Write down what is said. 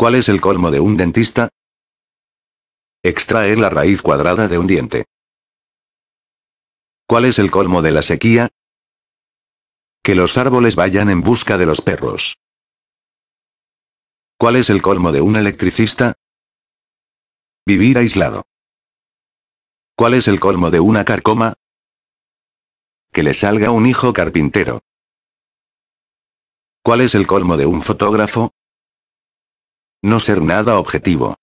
¿Cuál es el colmo de un dentista? Extraer la raíz cuadrada de un diente. ¿Cuál es el colmo de la sequía? Que los árboles vayan en busca de los perros. ¿Cuál es el colmo de un electricista? Vivir aislado. ¿Cuál es el colmo de una carcoma? Que le salga un hijo carpintero. ¿Cuál es el colmo de un fotógrafo? No ser nada objetivo.